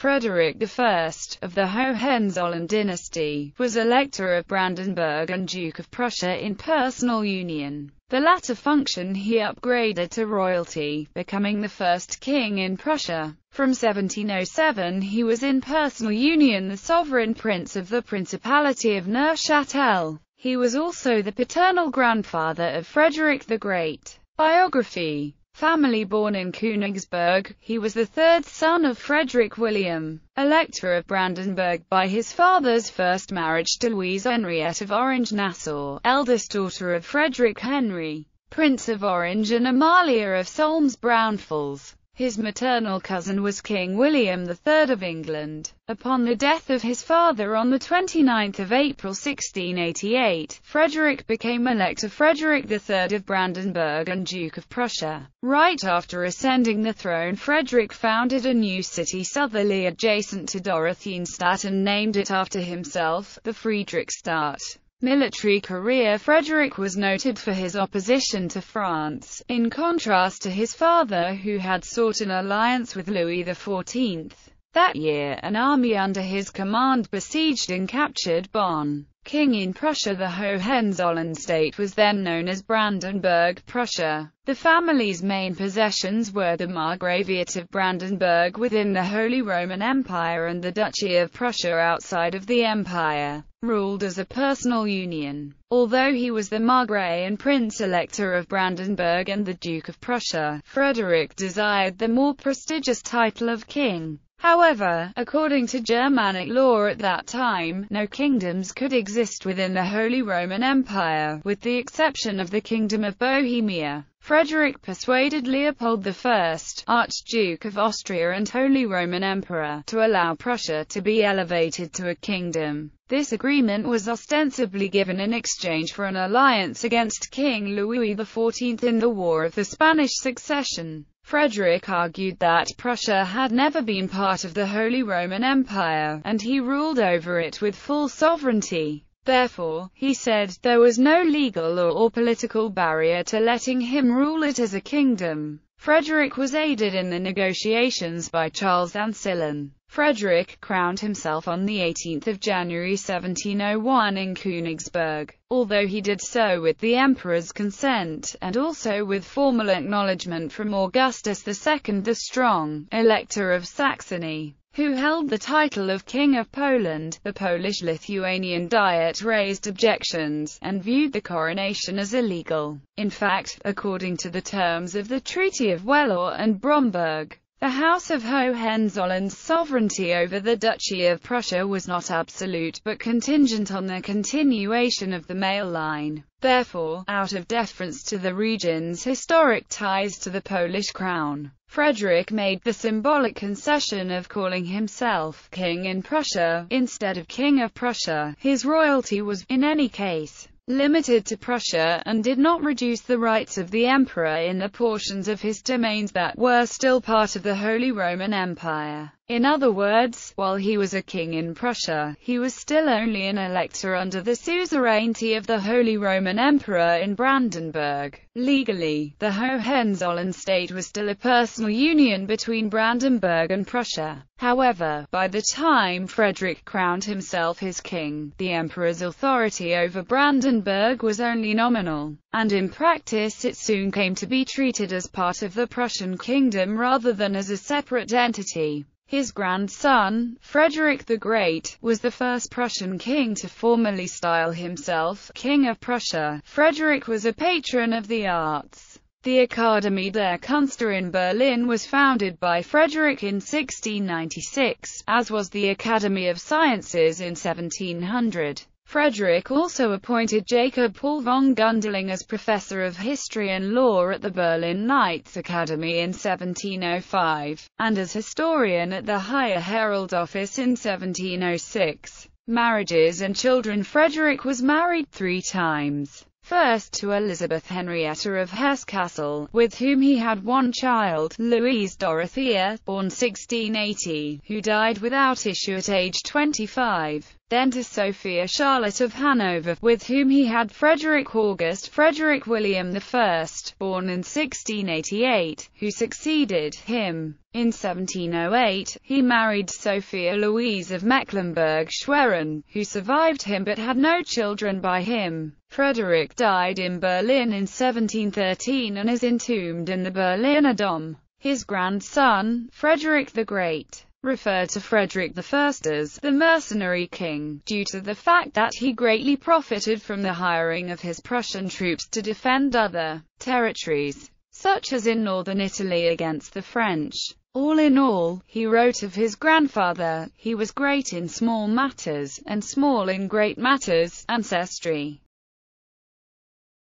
Frederick I, of the Hohenzollern dynasty, was Elector of Brandenburg and Duke of Prussia in personal union. The latter function he upgraded to royalty, becoming the first king in Prussia. From 1707 he was in personal union the sovereign prince of the Principality of Neuchâtel. He was also the paternal grandfather of Frederick the Great. Biography family born in Königsberg, he was the third son of Frederick William, Elector of Brandenburg by his father's first marriage to Louise Henriette of Orange-Nassau, eldest daughter of Frederick Henry, Prince of Orange and Amalia of Solms-Braunfels. His maternal cousin was King William III of England. Upon the death of his father on 29 April 1688, Frederick became Elector Frederick III of Brandenburg and Duke of Prussia. Right after ascending the throne Frederick founded a new city southerly adjacent to Dorotheenstadt and named it after himself, the Friedrichstadt military career Frederick was noted for his opposition to France, in contrast to his father who had sought an alliance with Louis XIV. That year, an army under his command besieged and captured Bonn king in Prussia the Hohenzollern state was then known as Brandenburg, Prussia. The family's main possessions were the Margraviate of Brandenburg within the Holy Roman Empire and the Duchy of Prussia outside of the empire, ruled as a personal union. Although he was the Margrave and Prince-Elector of Brandenburg and the Duke of Prussia, Frederick desired the more prestigious title of king. However, according to Germanic law at that time, no kingdoms could exist within the Holy Roman Empire, with the exception of the Kingdom of Bohemia. Frederick persuaded Leopold I, Archduke of Austria and Holy Roman Emperor, to allow Prussia to be elevated to a kingdom. This agreement was ostensibly given in exchange for an alliance against King Louis XIV in the War of the Spanish Succession. Frederick argued that Prussia had never been part of the Holy Roman Empire, and he ruled over it with full sovereignty. Therefore, he said, there was no legal or, or political barrier to letting him rule it as a kingdom. Frederick was aided in the negotiations by Charles Ancillon, Frederick crowned himself on 18 January 1701 in Königsberg, although he did so with the emperor's consent, and also with formal acknowledgement from Augustus II the Strong, Elector of Saxony, who held the title of King of Poland. The Polish-Lithuanian Diet raised objections, and viewed the coronation as illegal. In fact, according to the terms of the Treaty of Wellor and Bromberg, the House of Hohenzollern's sovereignty over the Duchy of Prussia was not absolute but contingent on the continuation of the male line. Therefore, out of deference to the region's historic ties to the Polish crown, Frederick made the symbolic concession of calling himself King in Prussia, instead of King of Prussia. His royalty was, in any case, limited to Prussia and did not reduce the rights of the emperor in the portions of his domains that were still part of the Holy Roman Empire. In other words, while he was a king in Prussia, he was still only an elector under the suzerainty of the Holy Roman Emperor in Brandenburg. Legally, the Hohenzollern state was still a personal union between Brandenburg and Prussia. However, by the time Frederick crowned himself his king, the emperor's authority over Brandenburg was only nominal, and in practice it soon came to be treated as part of the Prussian kingdom rather than as a separate entity. His grandson, Frederick the Great, was the first Prussian king to formally style himself King of Prussia. Frederick was a patron of the arts. The Akademie der Künste in Berlin was founded by Frederick in 1696, as was the Academy of Sciences in 1700. Frederick also appointed Jacob Paul von Gundeling as Professor of History and Law at the Berlin Knights Academy in 1705, and as historian at the Higher Herald Office in 1706. Marriages and children Frederick was married three times. First to Elizabeth Henrietta of Hesse Castle, with whom he had one child, Louise Dorothea, born 1680, who died without issue at age 25 then to Sophia Charlotte of Hanover, with whom he had Frederick August Frederick William I, born in 1688, who succeeded him. In 1708, he married Sophia Louise of Mecklenburg-Schwerin, who survived him but had no children by him. Frederick died in Berlin in 1713 and is entombed in the Berliner Dom. His grandson, Frederick the Great, referred to Frederick I as the mercenary king, due to the fact that he greatly profited from the hiring of his Prussian troops to defend other territories, such as in northern Italy against the French. All in all, he wrote of his grandfather, he was great in small matters, and small in great matters, ancestry,